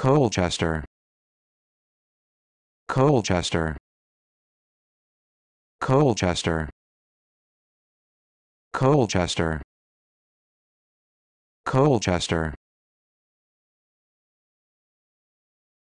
Colchester Colchester Colchester Colchester Colchester